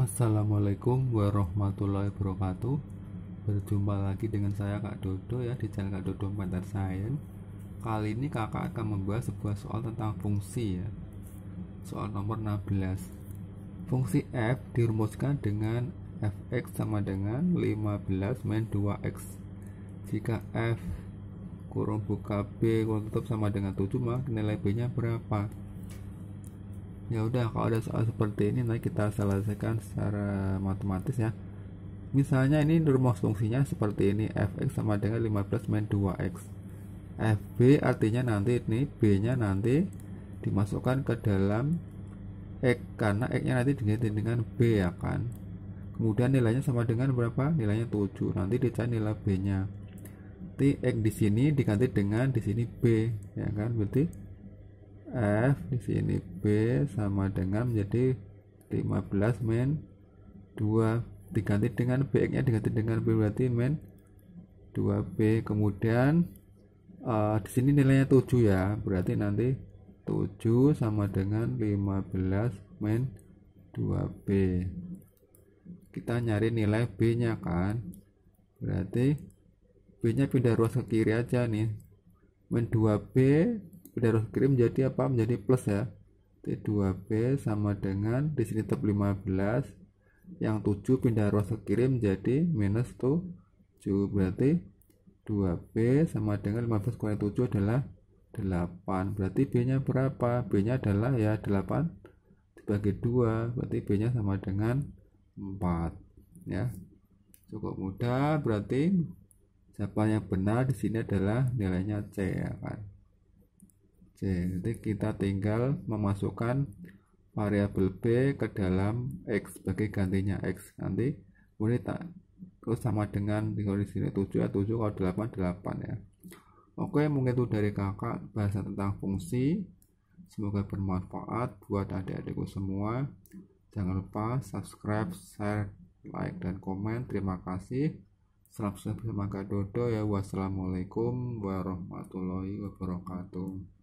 Assalamualaikum warahmatullahi wabarakatuh Berjumpa lagi dengan saya Kak Dodo ya di channel Kak Dodo Mentor Science Kali ini kakak akan membahas sebuah soal tentang fungsi ya Soal nomor 16 Fungsi F dirumuskan dengan Fx sama dengan 15 min 2x Jika F kurung buka B kurung tutup sama dengan 7 maka nilai B nya berapa? ya udah kalau ada soal seperti ini nanti kita selesaikan secara matematis ya misalnya ini rumus fungsinya seperti ini fx sama dengan 15 min 2x fb artinya nanti ini b nya nanti dimasukkan ke dalam x karena x nya nanti diganti dengan b ya kan kemudian nilainya sama dengan berapa nilainya 7 nanti dicari nilai b nya nanti x di sini diganti dengan di sini b ya kan berarti F di sini B sama dengan menjadi 15 min 2 diganti dengan B nya diganti dengan B berarti min 2B kemudian uh, di sini nilainya 7 ya berarti nanti 7 sama dengan 15 min 2B kita nyari nilai B nya kan berarti B nya pindah ruas ke kiri aja nih min 2B darah kirim menjadi apa menjadi plus ya T2B sama dengan di sini tetap 15 yang 7 pindah ruas ke kiri menjadi minus 7 berarti 2B sama dengan 15 kurang 7 adalah 8 berarti B nya berapa? B nya adalah ya 8 dibagi 2 berarti B nya sama dengan 4 ya cukup mudah berarti jawaban yang benar di sini adalah nilainya C ya kan jadi kita tinggal memasukkan variabel B ke dalam X sebagai gantinya X nanti boleh tak terus sama dengan di sini 7 ya 7 kalau 8 8 ya Oke mungkin itu dari kakak bahasa tentang fungsi semoga bermanfaat buat adik-adikku semua jangan lupa subscribe share like dan komen terima kasih selamat bersama kak Dodo ya wassalamualaikum warahmatullahi wabarakatuh